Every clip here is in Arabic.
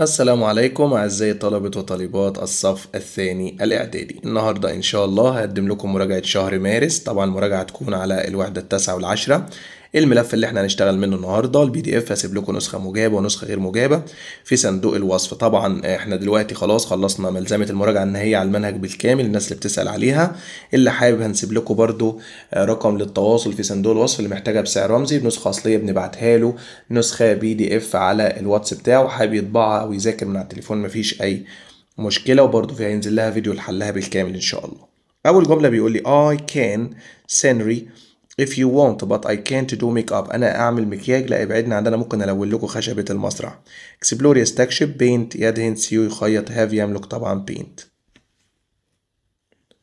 السلام عليكم أعزائي طلبة وطالبات الصف الثاني الإعدادي النهاردة إن شاء الله هقدم لكم مراجعة شهر مارس طبعا المراجعة هتكون على الوحدة التاسعة والعشرة الملف اللي احنا هنشتغل منه النهارده البي دي اف هسيب لكم نسخه مجابه ونسخه غير مجابه في صندوق الوصف طبعا احنا دلوقتي خلاص خلصنا ملزمه المراجعه النهائيه على المنهج بالكامل الناس اللي بتسال عليها اللي حابب هنسيب لكم برده آه، رقم للتواصل في صندوق الوصف اللي محتاجها بسعر رمزي بنسخه اصليه بنبعتها له نسخه بي دي اف على الواتس بتاعه حابب يطبعها او يذاكر من على التليفون مفيش اي مشكله وبرده في هينزل لها فيديو لحلها بالكامل ان شاء الله اول جمله بيقول لي اي كان سنري if you want but I can't do makeup انا اعمل مكياج لا ابعدني عن انا ممكن الون لكم خشبه المزرعه explore يستكشف paint يدهن سيو يخيط هاف يملك طبعا paint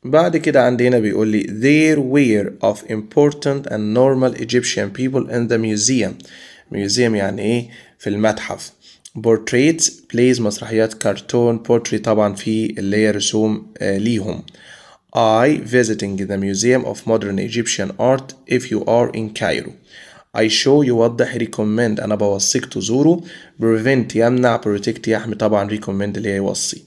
بعد كده عندنا بيقول لي there were of important and normal Egyptian people in the museum museum يعني ايه في المتحف portraits plays مسرحيات كرتون portrait طبعا في اللي هي رسوم آه ليهم I visiting the Museum of Modern Egyptian Art if you are in Cairo I show يوضح recommend أنا بوصيك تزوره prevent يمنع protect يحمي طبعا recommend اللي هي يوصي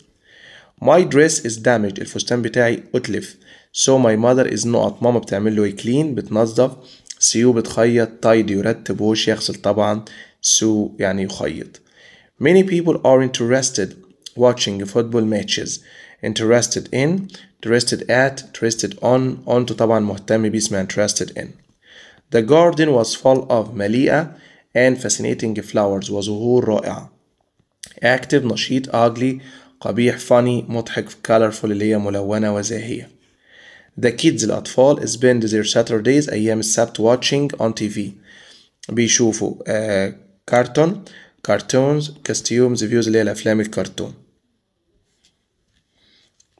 My dress is damaged الفستان بتاعي أتلف So my mother is نقط ماما بتعمل له clean بتنظف سيو بتخيط tidy يرتب وش يغسل طبعا سو يعني يخيط Many people are interested watching football matches interested in interested at interested on onto طبعا مهتم بيه اسمها interested in The garden was full of مليئة and fascinating flowers وزهور رائعة active نشيط ugly قبيح funny مضحك colorful اللي هي ملونة وزاهية The kids الأطفال spend their Saturdays أيام السبت watching on TV بيشوفوا كارتون cartoon, cartoons costumes views اللي هي الأفلام الكرتون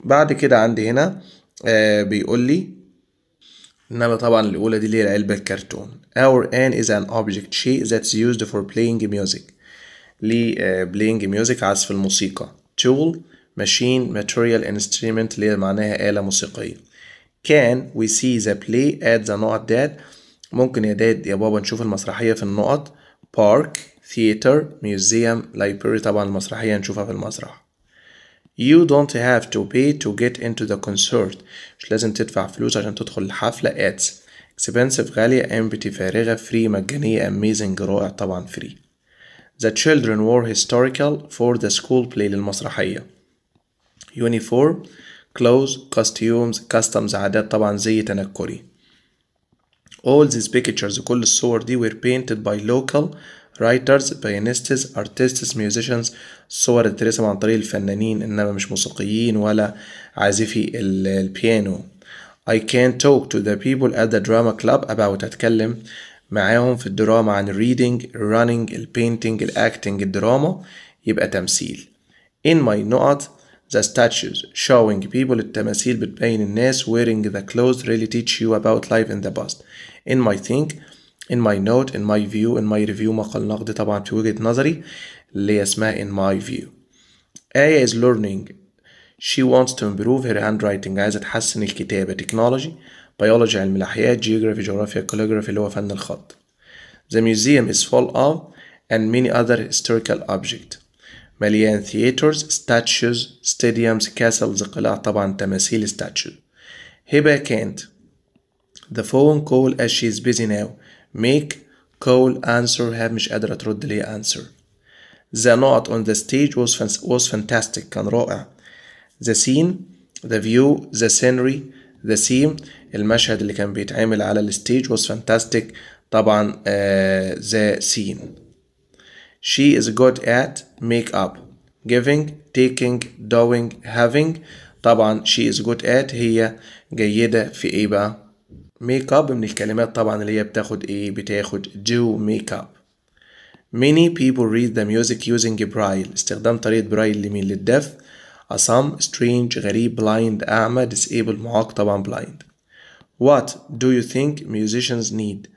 بعد كده عندي هنا آه بيقول لي انما طبعا الاولى دي اللي هي العلبه الكرتون our an is an object شيء that's used for playing music ل آه، playing music عزف الموسيقى tool machine material instrument اللي معناها آلة موسيقية can we see the play at the نقط that ممكن يا داد يا بابا نشوف المسرحية في النقط park theater museum library طبعا المسرحية نشوفها في المسرح You don't have to pay to get into the concert مش لازم تدفع فلوس عشان تدخل الحفلة ads expensive غالية empty فارغة free مجانية amazing رائع طبعا free The children wore historical for the school play للمسرحية uniform clothes costumes customs عادات طبعا زي تنكري All these pictures كل الصور دي were painted by local رايترز بيانيستس ارتستس musicians صور تترسم عن طريق الفنانين انما مش موسيقيين ولا عازفي البيانو I can talk to the people at the drama club about أتكلم معاهم في الدراما عن reading, running, painting, acting, الدراما يبقى تمثيل. In my نقط the statues showing people التماثيل بتبين الناس wearing the clothes really teach you about life in the past. In my think in my note in my view in my review مقال نقد طبعا في وجهة نظري اللي اسمها in my view آية is learning she wants to improve her handwriting عايزة تحسن الكتابة technology biology علم الأحياء geography جغرافيا calligraphy اللي هو فن الخط the museum is full of and many other historical objects مليان theaters statues stadiums castles قلاع طبعا تماثيل statue هبة كانت The phone call as she is busy now make call answer have, مش قادرة ترد ليه answer the knot on the stage was was fantastic كان رائع the scene the view the scenery the scene المشهد اللي كان بيتعمل على الستيج was fantastic طبعا uh, the scene she is good at make up giving taking doing having طبعا she is good at هي جيدة في ايه بقى ميك اب من الكلمات طبعا اللي هي بتاخد ايه بتاخد دو ميك اب many people read the music using braille استخدام طريقة برايل لمين للدف أصم strange غريب blind أعمى disabled معاق طبعا blind what do you think musicians need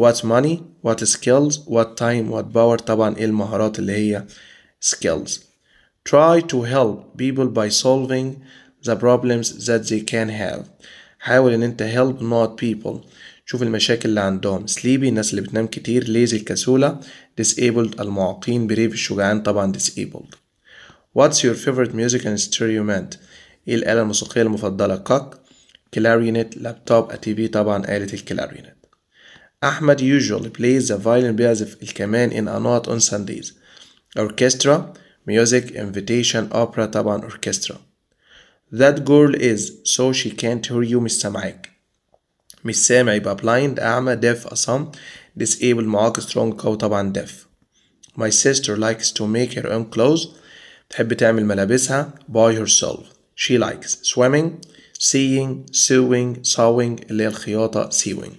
what money what skills what time what power طبعا إيه المهارات اللي هي skills try to help people by solving the problems that they can have حاول ان انت help not people شوف المشاكل اللي عندهم سليبي الناس اللي بتنام كتير ليزي الكسولة disabled المعاقين بريف الشجعان طبعا disabled what's your favorite music and instrument ايه الآلة الموسيقية المفضلة كاك كلارينت لابتوب اتي بي طبعا آلة الكلارينت احمد usually plays the violin بيعزف الكمان in a note on Sundays orchestra music invitation opera طبعا اوركسترا That girl is, so she can't hear you مش سامعاك. مش سامع يبقى blind أعمى deaf أصم Disabled. معاك strong أو طبعا deaf. My sister likes to make her own clothes. تحب تعمل ملابسها by herself. She likes swimming, seeing, sewing, sewing اللي هي الخياطة sewing.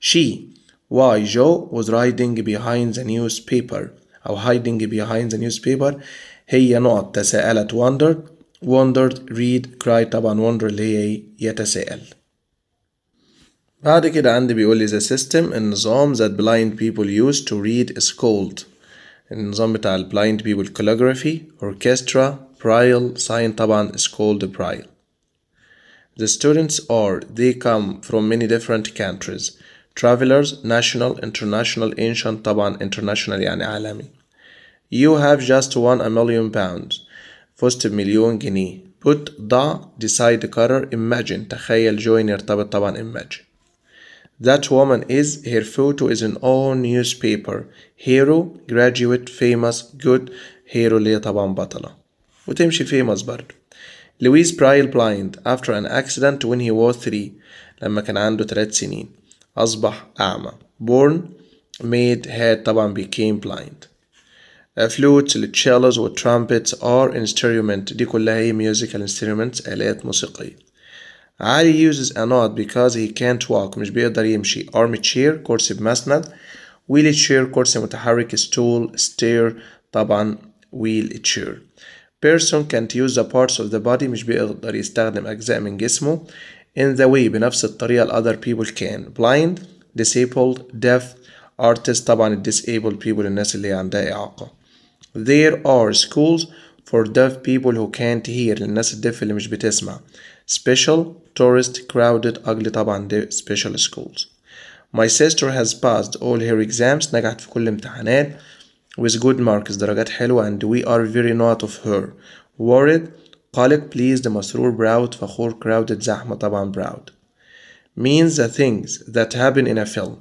She why Joe was riding behind the newspaper أو hiding behind the newspaper هي نقط تساءلت wondered wondered read cry Taban wonder ليه yet بعد كده عندي بيقول لي the system النظام that blind people use to read is called النظام بتاع ال blind people calligraphy orchestra braille sign taban is called the braille the students are they come from many different countries travelers national international ancient طبعا international يعني عالمي you have just won a million pounds فزت بمليون جنيه put the decide قرر imagine تخيل join يرتبط طبعا imagine That woman is, her photo is in all newspaper. Hero, graduate, famous, good. Hero اللي هي طبعا بطلة. وتمشي famous برضه. Louis Braille blind after an accident when he was three. لما كان عنده ثلاث سنين. أصبح أعمى. Born, made, had طبعا became blind flutes, cellos or trumpets are instruments دي كلها هي musical instruments آلات موسيقية I uses a nod because he can't walk مش بيقدر يمشي arm chair كرسي بمسند wheel chair كرسي متحرك stool stair طبعا wheel chair person can't use the parts of the body مش بيقدر يستخدم أجزاء من جسمه in the way بنفس الطريقة other people can blind disabled deaf artist طبعا disabled people الناس اللي عندها إعاقة there are schools for deaf people who can't hear للناس الدف اللي مش بتسمع special tourist crowded ugly طبعا special schools my sister has passed all her exams نجحت في كل امتحانات with good marks درجات حلوة and we are very proud of her worried قلق pleased مسرور proud فخور crowded زحمة طبعا proud means the things that happen in a film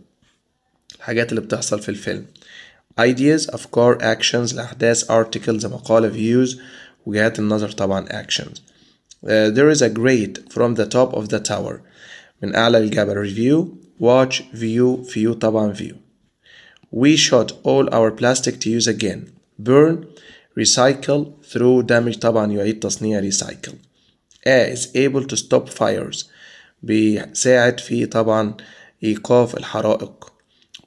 الحاجات اللي بتحصل في الفيلم ideas أفكار actions الأحداث articles مقالة views وجهات النظر طبعا actions uh, there is a grade from the top of the tower من أعلى الجبل review watch view view طبعا view we shot all our plastic to use again burn recycle through damage طبعا يعيد تصنيع recycle A is able to stop fires بيساعد في طبعا إيقاف الحرائق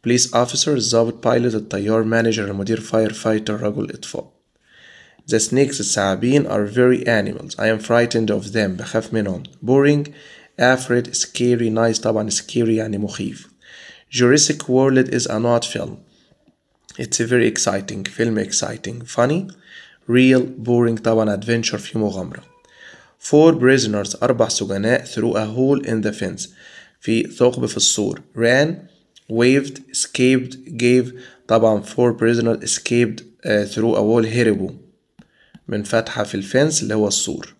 police officer, ضابط pilot, الطيار manager, المدير firefighter, et إطفاء. The snakes Sabine are very animals. I am frightened of them. بخاف منهم. Boring, afraid, scary, nice. taban, scary and مخيف. Jurassic World is an not film. It's a very exciting film, exciting, funny, real, boring taban, adventure في مغامرة. Four prisoners أربع سجناء through a hole in the fence في ثقب في السور ran waved escaped gave طبعا four prisoners escaped uh, through a wall هربوا من فتحة في الفنس اللي هو السور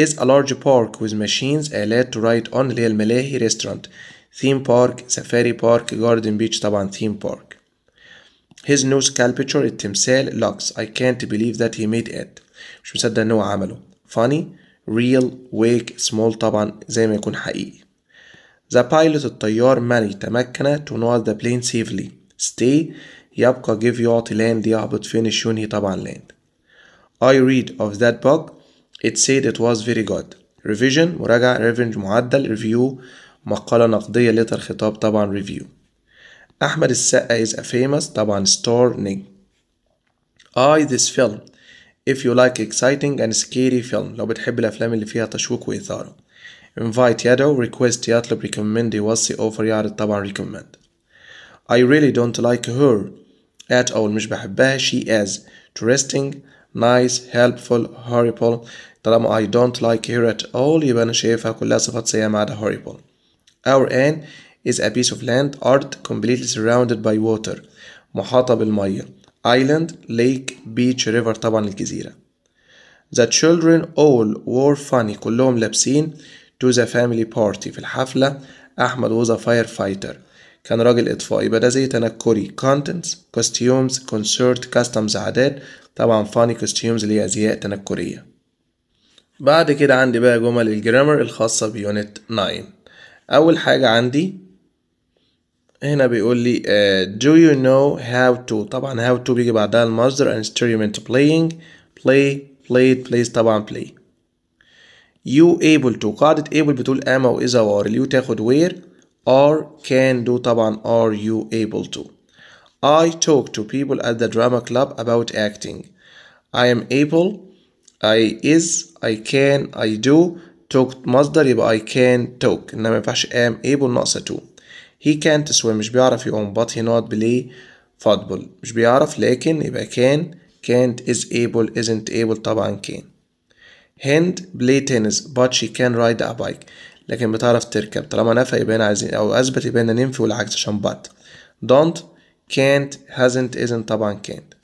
is a large park with machines آلات to ride on اللي هي الملاهي restaurant theme park safari park garden beach طبعا theme park his new sculpture التمثال lux I can't believe that he made it مش مصدق ان هو عمله funny real wake small طبعا زي ما يكون حقيقي The pilot الطيار ماري تمكن to nod the plane safely stay يبقى give يعطي land يهبط finish ينهي طبعا land I read of that book it said it was very good revision مراجعة revenge معدل review مقالة نقدية لتر خطاب طبعا review أحمد السقا is a famous طبعا star name I this film if you like exciting and scary film لو بتحب الأفلام اللي فيها تشويق وإثارة invite Yaddo request Yatlub recommend يوصي offer يعرض طبعا recommend I really don't like her at all she is interesting nice helpful horrible طالما I don't like her at all يبقى أنا شايفها كلها صفات سيئة ما عدا horrible our end is a piece of land art completely surrounded by water محاطة بالمية island lake beach river طبعا الجزيرة The children all wore funny كلهم لابسين to the family party في الحفلة أحمد was a firefighter كان راجل إطفاء يبقى ده زي تنكري contents costumes concert customs عادات طبعا funny costumes اللي هي أزياء تنكرية بعد كده عندي بقى جمل الجرامر الخاصة بيونت 9 أول حاجة عندي هنا بيقول لي uh, do you know how to طبعا how to بيجي بعدها المصدر instrument playing play played plays طبعا play you able to قاعدة able بتقول am أو إذا و are you تاخد where are can do طبعا are you able to I talk to people at the drama club about acting I am able I is I can I do talk مصدر يبقى I can talk إنما ما ينفعش am able ناقصة to he can't swim مش بيعرف يعوم but he not play football مش بيعرف لكن يبقى can can't is able isn't able طبعا can هند بلاي تنس but she can ride a bike لكن بتعرف تركب طالما نفى يبقى هنا عايزين أو أثبت يبقى هنا ننفي والعكس عشان but don't can't hasn't isn't طبعا can't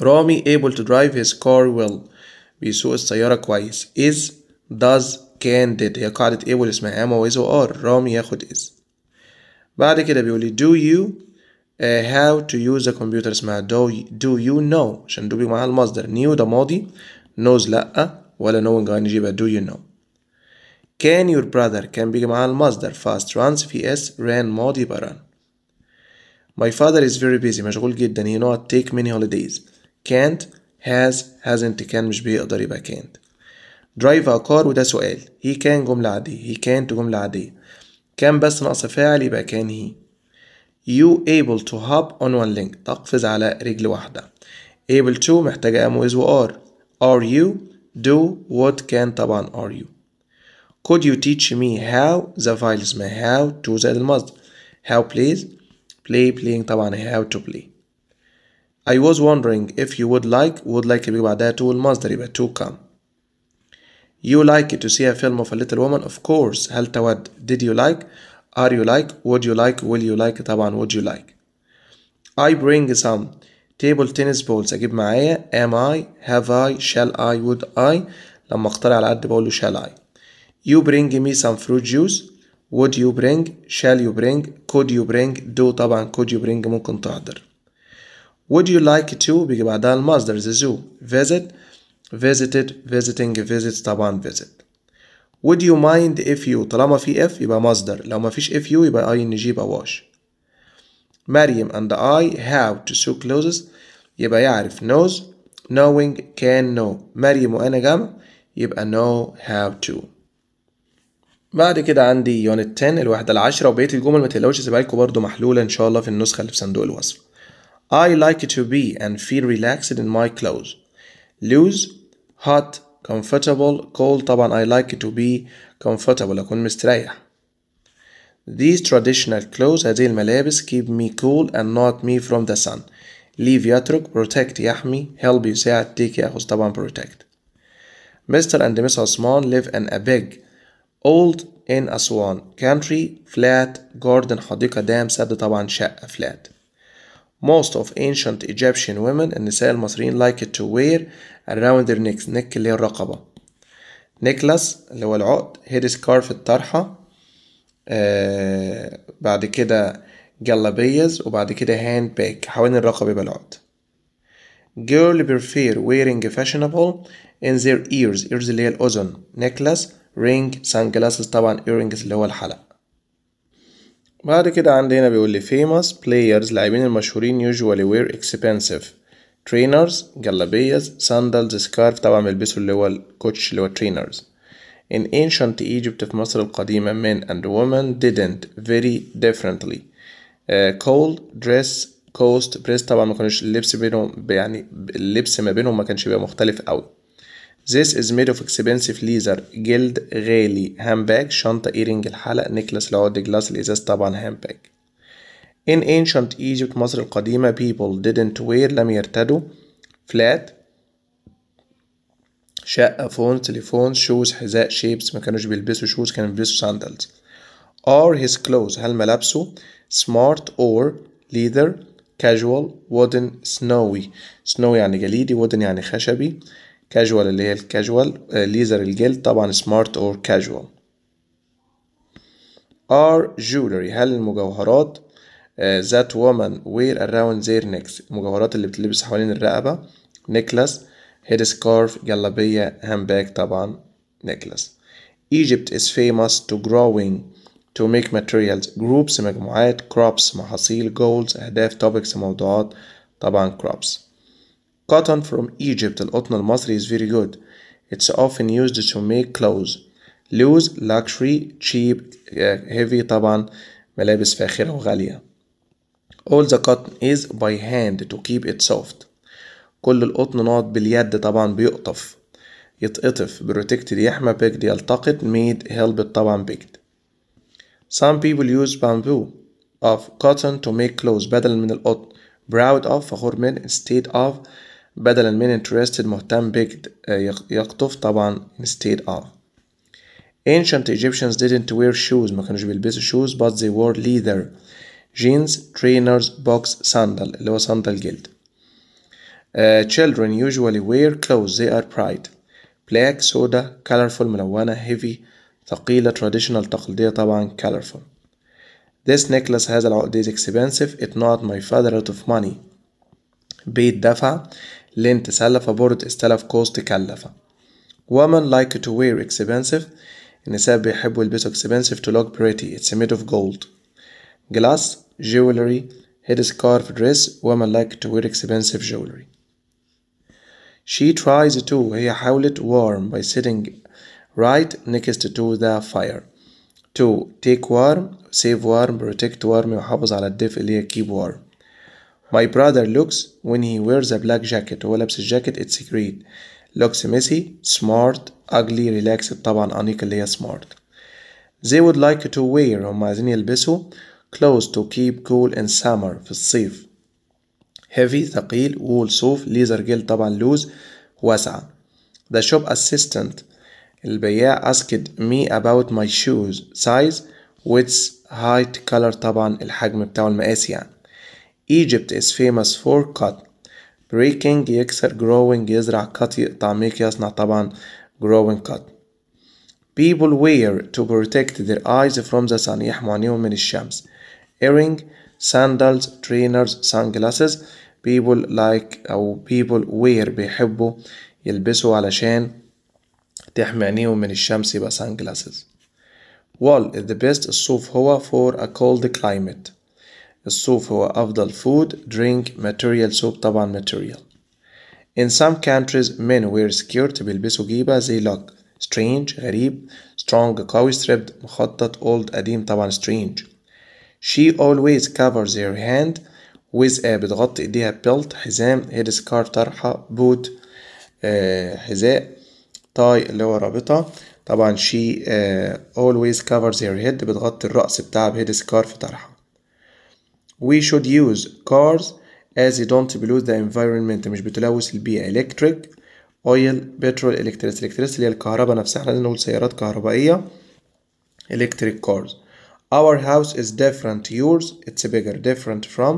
رامي able to drive his car well بيسوق السيارة كويس is does can did هي قاعدة able اسمها am always or رامي ياخد is بعد كده بيقول لي do you uh, how to use the computer اسمها do, do you know عشان do بي معاها المصدر new ده ماضي knows لأ ولا knowing هنجيبها do you know can your brother كان بيجي معاه المصدر fast runs في اس ran ماضي بران my father is very busy مشغول جدا he not take many holidays can't has hasn't كان مش بيقدر يبقى can't drive a car وده سؤال he can جملة عادية he can't جملة عادية كان بس ناقص فاعل يبقى كان he you able to hop on one leg تقفز على رجل واحدة able to محتاجة am with و are Are you? Do what can Taban? are you Could you teach me how the file may how to the must, how please play playing Taban, how to play I was wondering if you would like would like يبقى that to المصدر يبقى to come You like to see a film of a little woman of course هل تود did you like are you like would you like will you like Taban? would you like I bring some table tennis balls اجيب معايا am I have I shall I would I لما اختار على قد بقول له shall I you bring me some fruit juice would you bring shall you bring could you bring do طبعا could you bring ممكن تحضر would you like to بيجي بعدها المصدر the zoo visit visited visiting visits طبعا visit would you mind if you طالما في if يبقى مصدر لو مفيش if you يبقى ing يبقى wash مريم and I have to sew clothes يبقى يعرف knows knowing can know مريم وأنا جمع يبقى know how to بعد كده عندي يونت 10 الوحدة العشرة وبقية الجمل ما تقلقوش اسيبها لكم برضه محلولة إن شاء الله في النسخة اللي في صندوق الوصف I like to be and feel relaxed in my clothes loose hot comfortable cold طبعا I like to be comfortable أكون مستريح These traditional clothes هذه الملابس keep me cool and not me from the sun leave يترك protect يحمي help يساعد take يأخذ طبعا protect Mr. and Mrs. Osman live in a big old in Aswan country flat garden حديقة dam سد طبعا شقة flat Most of ancient Egyptian women النساء المصريين like to wear around their necks neck اللي هي الرقبة necklace اللي هو العقد head scarf الطرحة آه، بعد كده جلابيز وبعد كده هاند باك حوالين الرقبة بالعود girl prefer wearing fashionable in their ears ears اللي هي الأذن necklace ring sunglasses طبعا earrings اللي هو الحلق بعد كده عندنا بيقول لي famous players لاعبين المشهورين usually wear expensive trainers جلابيز sandals scarf طبعا بيلبسوا اللي هو الكوتش اللي هو trainers In ancient Egypt في مصر القديمة men and women didn't very differently uh, call dress cost dress طبعا ما كانش اللبس بينهم يعني اللبس ما بينهم ما كانش بيبقى مختلف قوي This is made of expensive leather جلد غالي handbag شنطة earring الحلق necklace العود جلاس الإزاز طبعا handbag In ancient Egypt مصر القديمة people didn't wear لم يرتدوا flat شقة فون تليفون شوز حذاء شيبس ما كانوش بيلبسوا شوز كانوا بيلبسوا ساندلز ار his clothes هل ملابسه smart or leather casual wooden snowy snowy يعني جليدي wooden يعني خشبي casual اللي هي الكاجوال ليزر آه، الجلد طبعا smart or casual are jewelry هل المجوهرات uh, that woman wear around their necks المجوهرات اللي بتلبس حوالين الرقبة necklace head scarf جلابية handbag طبعا necklace Egypt is famous to growing to make materials groups مجموعات crops محاصيل goals أهداف topics موضوعات طبعا crops Cotton from Egypt القطن المصري is very good It's often used to make clothes loose luxury cheap eh, heavy طبعا ملابس فاخرة وغالية All the cotton is by hand to keep it soft كل القطن نقط باليد طبعا بيقطف يتقطف بروتكتد يحمى بيجد يلتقط ميد هيلب طبعا بيجد Some people use bamboo of cotton to make clothes بدلا من القطن proud of فخور من instead of بدلا من interested مهتم بيجد يقطف طبعا instead of Ancient Egyptians didn't wear shoes ما كانوش بيلبسوا shoes but they wore leather jeans trainers box sandal اللي هو صندل جلد Uh, children usually wear clothes they are bright black soda colorful ملونة heavy ثقيلة traditional تقليدية طبعا colorful This necklace هذا العقد is expensive it not my father out of money بيت دفع لين تسلف بورد استلف كوست تكلف Women like to wear expensive النساء بيحبوا يلبسوا expensive to look pretty it's made of gold glass jewelry headscarf, dress women like to wear expensive jewelry she tries to هي حاولت warm by sitting right next to the fire to take warm save warm protect warm يحافظ على الدفء اللي هي keep warm my brother looks when he wears a black jacket هو لابس الجاكيت it's great looks messy smart ugly relaxed طبعا أنيق اللي هي smart they would like to wear هم عايزين يلبسوا clothes to keep cool in summer في الصيف هيفي ثقيل وول صوف ليزر جيل طبعا لوز واسعة ذا شوب اسيستنت البياع اسكت مي اباوت ماي شوز سايز ويتس هايت كلر طبعا الحجم بتاعه المقاس يعني ايجيبت از فيموس فور كات بريكنج يكسر جروينج يزرع كات يقطع ميك يصنع طبعا جروينج كات people wear to protect their eyes from the sun يحمي عينيهم من الشمس earring sandals trainers sunglasses people like أو people wear بيحبوا يلبسوا علشان تحمي عينيهم من الشمس يبقى sun glasses wall is the best الصوف هو for a cold climate الصوف هو أفضل food drink material soap طبعا material in some countries men wear skirt بيلبسوا جيبة زي look strange غريب strong قوي stripped مخطط old قديم طبعا strange she always covers her hand ويز آه بتغطي ايديها بيلت حزام هيد سكار طرحة بوت آه حذاء تاي اللي هو رابطة طبعا شي اولويز آه، always هير her head بتغطي الرأس بتاعها بهيد سكار في طرحة وي should use cars as you don't pollute the environment مش بتلوث البيئة electric oil petrol electricity electricity اللي هي الكهرباء نفسها احنا نقول سيارات كهربائية electric cars Our house is different yours it's bigger different from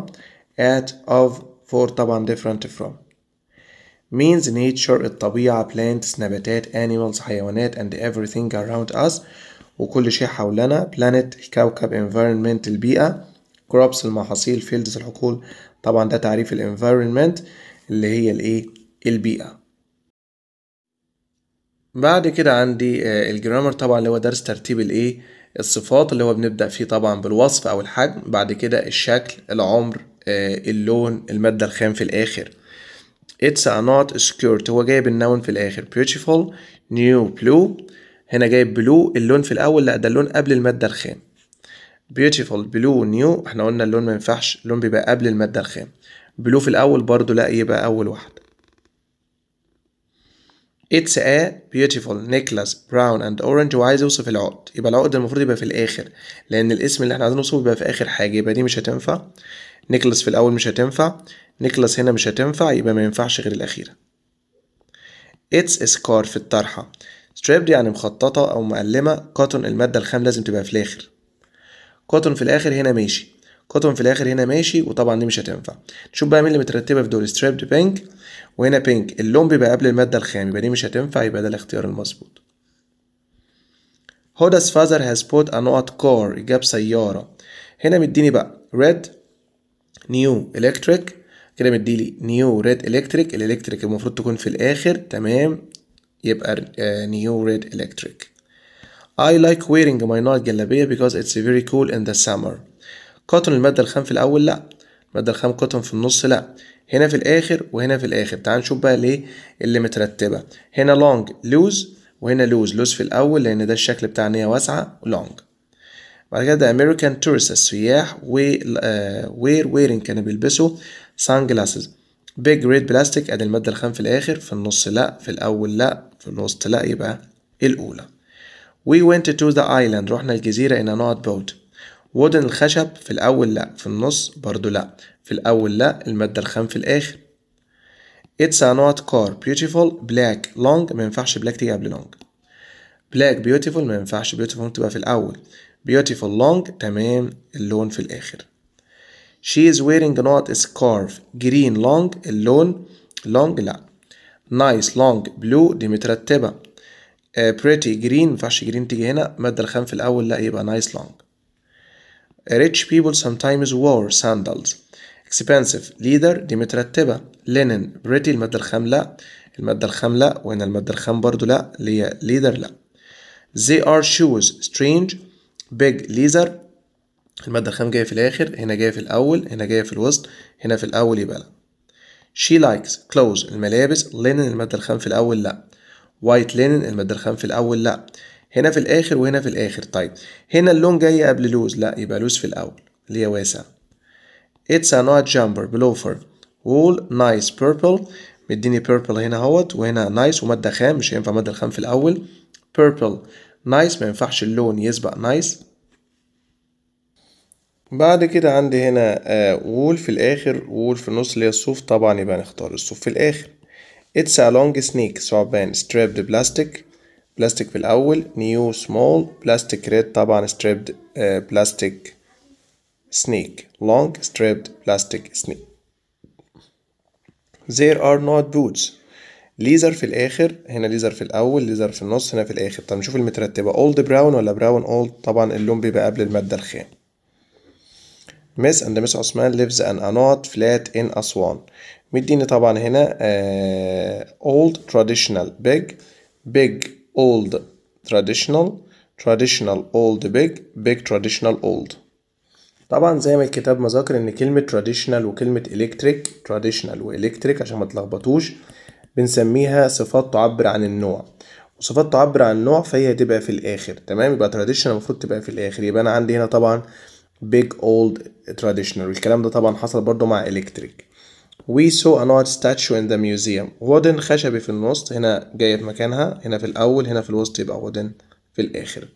at of for طبعا different from means nature الطبيعة plants نباتات animals حيوانات and everything around us وكل شيء حولنا planet الكوكب environment البيئة crops المحاصيل fields الحقول طبعا ده تعريف environment اللي هي الايه البيئة بعد كده عندي آه، الجرامر طبعا اللي هو درس ترتيب الايه الصفات اللي هو بنبدأ فيه طبعا بالوصف او الحجم بعد كده الشكل العمر آه، اللون المادة الخام في الآخر It's a not skirt هو جايب النون في الآخر beautiful new blue هنا جايب بلو اللون في الأول لا ده اللون قبل المادة الخام beautiful blue new احنا قلنا اللون ما ينفعش اللون بيبقى قبل المادة الخام بلو في الأول برضو لا يبقى أول واحد It's a beautiful necklace brown and orange وعايز يوصف العقد يبقى العقد المفروض يبقى في الآخر لأن الاسم اللي احنا عايزين نوصفه يبقى في آخر حاجة يبقى دي مش هتنفع نيكلاس في الأول مش هتنفع نيكلاس هنا مش هتنفع يبقى ما ينفعش غير الأخيرة It's a scarf الطرحة دي يعني مخططة أو مقلمة cotton المادة الخام لازم تبقى في الآخر cotton في الآخر هنا ماشي cotton في الآخر هنا ماشي وطبعا دي مش هتنفع نشوف بقى مين اللي مترتبة في دول ستريبد بينك وهنا بينك اللون بيبقى قبل المادة الخام يبقى دي مش هتنفع يبقى ده الاختيار المظبوط هدا's فازر هاز بوت ا نوت كار جاب سيارة هنا مديني بقى red new electric كده مديلي new red electric الالكتريك المفروض تكون في الآخر تمام يبقى آه، new red electric I like wearing my night جلابية because it's very cool in the summer. قطن المادة الخام في الأول لأ المادة الخام قطن في النص لأ هنا في الاخر وهنا في الاخر تعال نشوف بقى ليه اللي مترتبه هنا لونج لوز وهنا لوز لوز في الاول لان ده الشكل بتاع هي واسعه لونج بعد كده ده امريكان تورست السياح وير ويرين آه، كانوا بيلبسوا سان جلاسز بيج ريد بلاستيك ادي الماده الخام في الاخر في النص لا في الاول لا في النص لا يبقى الاولى وي ونت تو ذا ايلاند رحنا الجزيرة ان نوت بوت وودن الخشب في الأول لأ في النص برضو لأ في الأول لا المادة الخام في الآخر It's a not car beautiful black long ما ينفعش black تيجي قبل long black beautiful ما ينفعش beautiful تبقى في الأول beautiful long تمام اللون في الآخر She is wearing not a scarf green long اللون long لا nice long blue دي مترتبة uh, pretty green مينفعش green تيجي هنا المادة الخام في الأول لا يبقى nice long rich people sometimes wore sandals اكسبنسيف ليدر دي مترتبة لينن بريتي المادة الخام لا المادة الخام لا وهنا المادة الخام برضو لا اللي هي ليدر لا زي ار شوز سترينج بيج ليزر المادة الخام جاية في الآخر هنا جاية في الأول هنا جاية في الوسط هنا في الأول يبقى لا شي لايكس كلوز الملابس لينن المادة الخام في الأول لا وايت لينن المادة الخام في الأول لا هنا في الآخر وهنا في الآخر طيب هنا اللون جاي قبل لوز لا يبقى لوز في الأول اللي هي واسع It's a nice jumper بلوفر wool nice purple مديني purple هنا اهوت وهنا nice ومادة خام مش هينفع مادة الخام في الأول purple nice ما ينفعش اللون يسبق nice بعد كده عندي هنا وول آه، في الآخر وول في النص اللي هي الصوف طبعا يبقى نختار الصوف في الآخر It's a long snake ثعبان strapped plastic بلاستيك في الأول new small بلاستيك red طبعا stripped بلاستيك آه، snake, long striped plastic snake. There are not boots. ليزر في الآخر هنا ليزر في الأول ليزر في النص هنا في الآخر طب نشوف المترتبة old brown ولا brown old طبعا اللون بيبقى قبل المادة الخام. Miss and Miss عثمان lives in a not flat in أسوان مديني طبعا هنا آه old traditional big big old traditional traditional old big big traditional old. طبعا زي ما الكتاب ما ذكر ان كلمه تراديشنال وكلمه الكتريك تراديشنال والكتريك عشان ما تلخبطوش بنسميها صفات تعبر عن النوع وصفات تعبر عن النوع فهي هتبقى في الاخر تمام يبقى تراديشنال المفروض تبقى في الاخر يبقى انا عندي هنا طبعا بيج اولد تراديشنال والكلام ده طبعا حصل برضو مع الكتريك We saw an art statue in the museum wooden خشبي في النص هنا جاية في مكانها هنا في الأول هنا في الوسط يبقى wooden في الآخر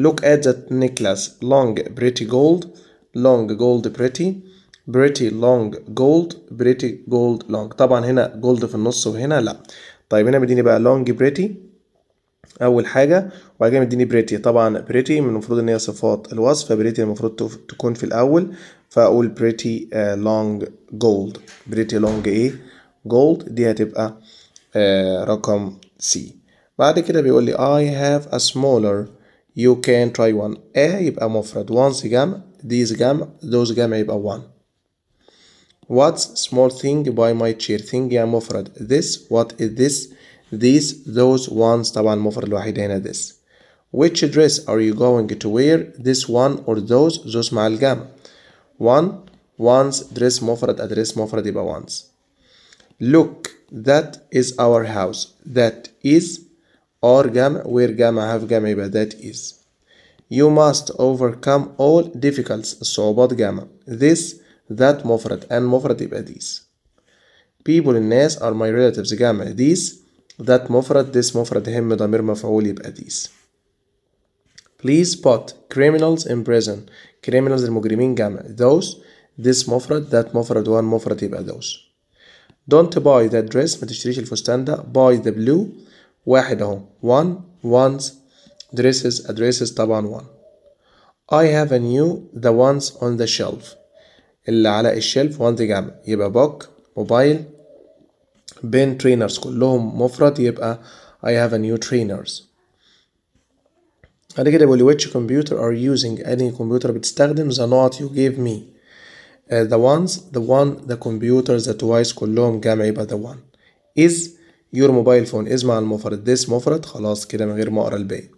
Look at that necklace long pretty gold long gold pretty pretty long gold pretty gold long طبعا هنا gold في النص وهنا لا طيب هنا مديني بقى long pretty اول حاجه وبعد كده مديني بريتي طبعا بريتي من المفروض ان هي صفات الوصف فبريتي المفروض تكون في الاول فاقول بريتي لونج جولد بريتي لونج ايه جولد دي هتبقى آه، رقم سي بعد كده بيقول لي I have a smaller you can try one a يبقى مفرد once again these gam, those جمع يبقى 1 What small thing by my chair thing يا مفرد this what is this these those ones طبعا مفرد الوحيد هنا this which dress are you going to wear this one or those those مع gam. one one's dress مفرد address مفرد يبقى one's look that is our house that is our gam. where جمع have gam? يبقى that is you must overcome all difficulties about gamma, this that مفرد and مفرد يبقى these people الناس are my relatives Gamma, this, that مفرد this مفرد هم ضمير مفعول يبقى please put criminals in prison criminals المجرمين جمع those this مفرد that مفرد one مفرد يبقى those don't buy that dress ما تشتريش الفستان ده buy the blue واحد اهو one ones dresses addresses طبعا 1 I have a new the ones on the shelf اللي على الشلف 1 تجمع يبقى book موبايل بين trainers كلهم مفرد يبقى I have a new trainers بعد كده بيقول لي which computer are using Any computer, بتستخدم the not you gave me uh, the ones the one the computer the twice كلهم جمع يبقى the one is your mobile phone is مع المفرد this مفرد خلاص كده من غير ما اقرا الباقي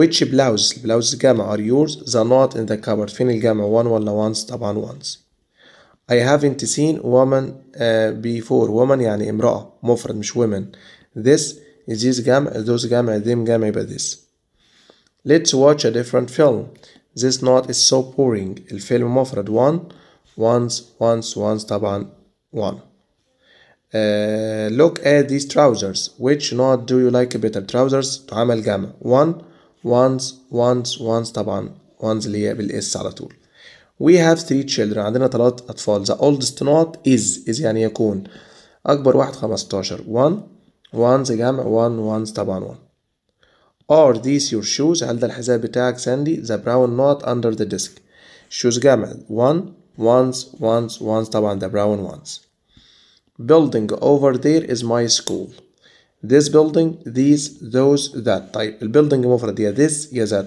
which blouse blouse gamma are yours the not in the cupboard Final gamma one ولا once طبعا once I haven't seen woman uh, before woman يعني امرأة مفرد مش women this is this gamma those gamma them gamma يبقى this let's watch a different film this knot is so boring الفيلم مفرد one once once once طبعا one uh, look at these trousers which knot do you like better trousers تعمل جمع one once once once طبعا once اللي هي بالاس على طول we have three children عندنا ثلاث أطفال the oldest not is is يعني يكون أكبر واحد 15 one one's جمع one one's طبعا one are these your shoes هل ده الحذاء بتاعك ساندي the brown not under the desk shoes جمع one one's one's one's طبعا the brown once. building over there is my school this building these those that طيب البيلدينج مفرد يا this يا that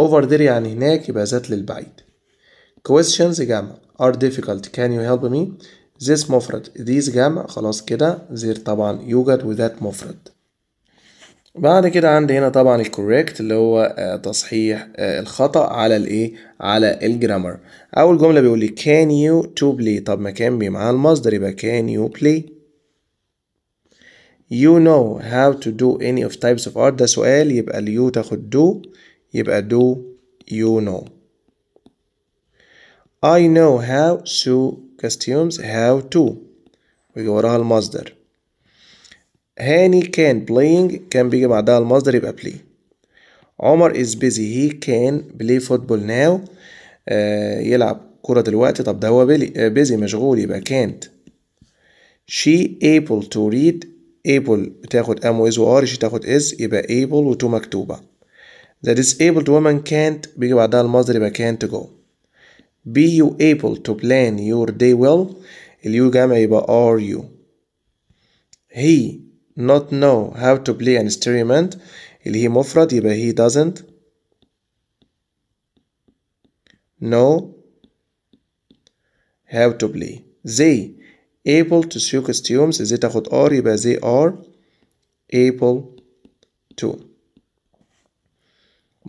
over there يعني هناك يبقى ذات للبعيد questions جمع are difficult can you help me this مفرد these جامعة خلاص كده there طبعا يوجد وذات مفرد بعد كده عندي هنا طبعا الكوريكت اللي هو آه، تصحيح آه، الخطأ على الايه على الجرامر اول جملة بيقول لي can you to play طب ما كان بي معاه المصدر يبقى can you play you know how to do any of types of art ده سؤال يبقى اليو تاخد do يبقى do you know I know how so costumes how to ويجي وراها المصدر هاني كان playing كان بيجي بعدها المصدر يبقى play عمر is busy he can play football now آه يلعب كرة دلوقتي طب ده هو busy مشغول يبقى can't she able to read able تاخد am with و are she تاخد is يبقى able وتو مكتوبة the disabled woman can't بيجي بعدها المصدر يبقى can't go be you able to plan your day well اليو جمع يبقى are you he not know how to play an instrument اللي هي مفرد يبقى he doesn't know how to play they able to sew costumes زي تاخد are يبقى they are able to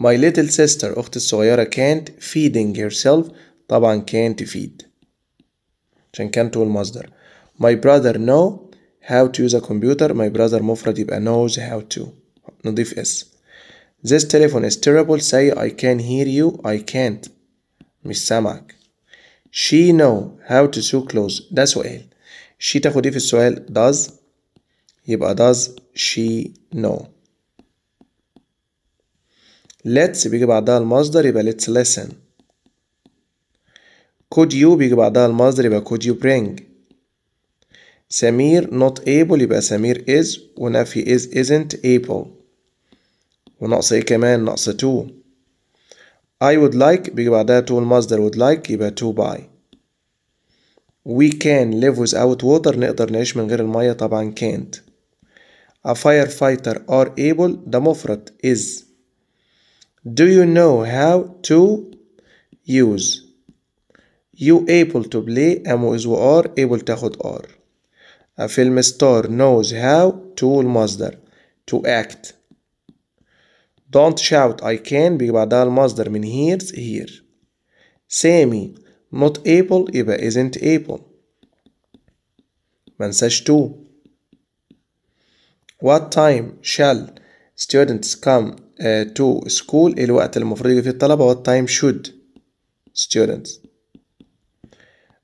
my little sister أخت الصغيرة can't feeding herself طبعا can't feed عشان can't هو المصدر my brother know how to use a computer my brother مفرد يبقى knows how to نضيف s this telephone is terrible say I can hear you I can't مش سامعك she know how to sew clothes ده سؤال شي تاخد ايه في السؤال does يبقى does she know let's بيجي بعدها المصدر يبقى let's listen could you بيجي بعدها المصدر يبقى could you bring سمير not able يبقى سمير is ونفي is isn't able ونقص ايه كمان نقص to I would like بيجي بعدها to المصدر would like يبقى to buy we can live without water نقدر نعيش من غير المية طبعا can't a firefighter are able ده مفرد is do you know how to use you able to play am is are able تاخد are a film star knows how to المصدر to act don't shout I can بيجي بعدها المصدر من here's here Sammy not able يبقى isn't able منساش to what time shall students come uh, to school الوقت المفروض يجي فيه الطلبة what time should students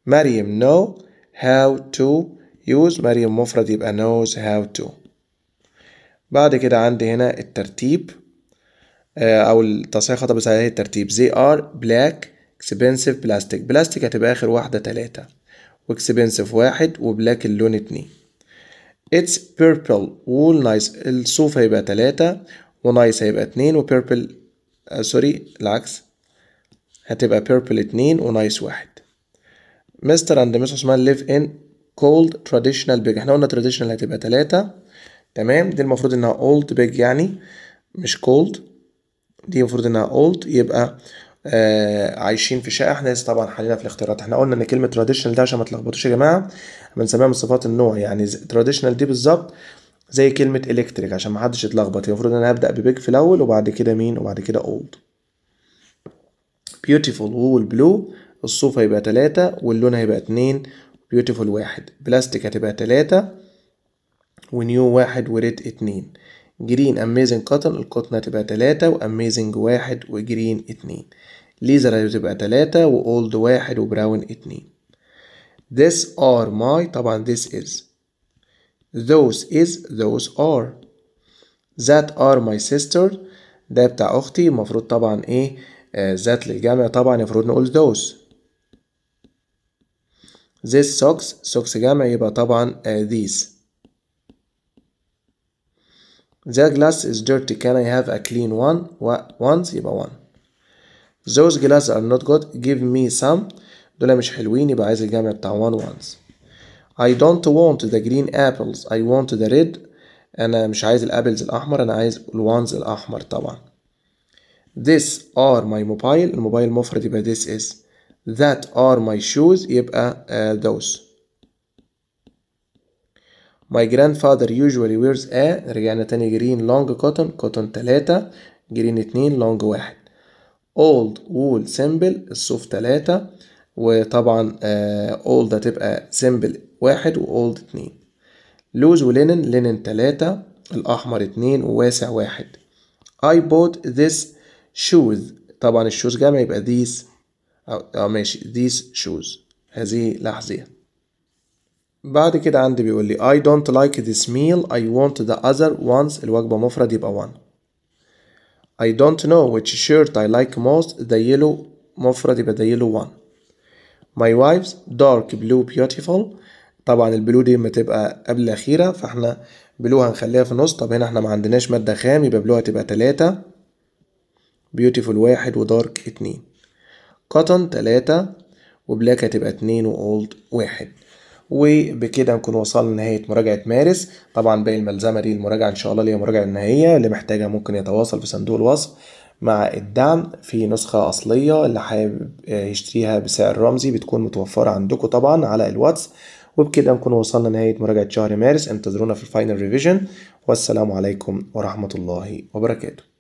مريم know how to use مريم مفرد يبقى knows how to بعد كده عندي هنا الترتيب uh, أو التصحيح خطأ بس الترتيب they are black اكسبنسيف بلاستيك بلاستيك هتبقى اخر واحدة تلاتة واكسبنسيف واحد وبلاك اللون اتنين اتس بيربل وول نايس الصوف هيبقى تلاتة ونايس هيبقى اتنين وبيربل سوري آه، العكس هتبقى بيربل اتنين ونايس واحد مستر اند مس عثمان ليف ان كولد تراديشنال بيج احنا قلنا تراديشنال هتبقى تلاتة تمام دي المفروض انها اولد بيج يعني مش كولد دي المفروض انها اولد يبقى آه عايشين في شقه احنا لسه طبعا حالينا في الاختيارات احنا قلنا ان كلمه تراديشنال ده عشان ما تلخبطوش يا جماعه بنسميها من صفات النوع يعني تراديشنال دي بالظبط زي كلمه الكتريك عشان ما حدش يتلخبط المفروض ان انا هبدا ببيج في الاول وبعد كده مين وبعد كده اولد بيوتيفول والبلو الصوف هيبقى تلاتة واللون هيبقى اتنين بيوتيفول واحد بلاستيك هتبقى تلاتة ونيو واحد وريد اتنين جرين اميزنج قطن القطن هتبقى تلاتة واميزنج واحد وجرين اتنين ليزر هتبقى تلاتة وأولد واحد وبراون اتنين this are my طبعا this is those is those are that are my sister ده بتاع أختي المفروض طبعا إيه ذات للجمع طبعا المفروض نقول those this socks socks جمع يبقى طبعا uh, these The glass is dirty. Can I have a clean one? Once يبقى one. Those glasses are not good. Give me some. دول مش حلوين يبقى عايز الجمع بتاع one ones. I don't want the green apples. I want the red. أنا مش عايز الأبلز الأحمر أنا عايز الوانز الأحمر طبعا. This are my mobile. الموبايل مفرد يبقى this is. That are my shoes يبقى uh, uh, those. My grandfather usually wears a رجعنا تاني green long cotton cotton تلاتة green اتنين long واحد. اولد وول سيمبل الصوف تلاتة وطبعا اولد آه، هتبقى سيمبل واحد واولد اتنين لوز ولينن لينن تلاتة الأحمر اتنين وواسع واحد I bought this shoes طبعا الشوز جمع يبقى these أو, أو ماشي these shoes هذه لحظية بعد كده عندي بيقول لي I don't like this meal I want the other ones الوجبة مفرد يبقى one I don't know which shirt I like most the yellow مفرد يبقى the yellow one my wife's dark blue beautiful طبعا البلو دي لما تبقى قبل الأخيرة فاحنا بلو هنخليها في النص طب هنا احنا ما عندناش مادة خام يبقى بلو هتبقى تلاتة بيوتيفول واحد ودارك اتنين cotton تلاتة وبلاك هتبقى اتنين وأولد واحد وبكده نكون وصلنا لنهايه مراجعه مارس طبعا باقي الملزمه دي المراجعه ان شاء الله اللي هي نهائيه النهائيه اللي محتاجه ممكن يتواصل في صندوق الوصف مع الدعم في نسخة أصلية اللي حابب آه، يشتريها بسعر رمزي بتكون متوفرة عندكم طبعا على الواتس وبكده نكون وصلنا نهاية مراجعة شهر مارس انتظرونا في الفاينل ريفيجن والسلام عليكم ورحمة الله وبركاته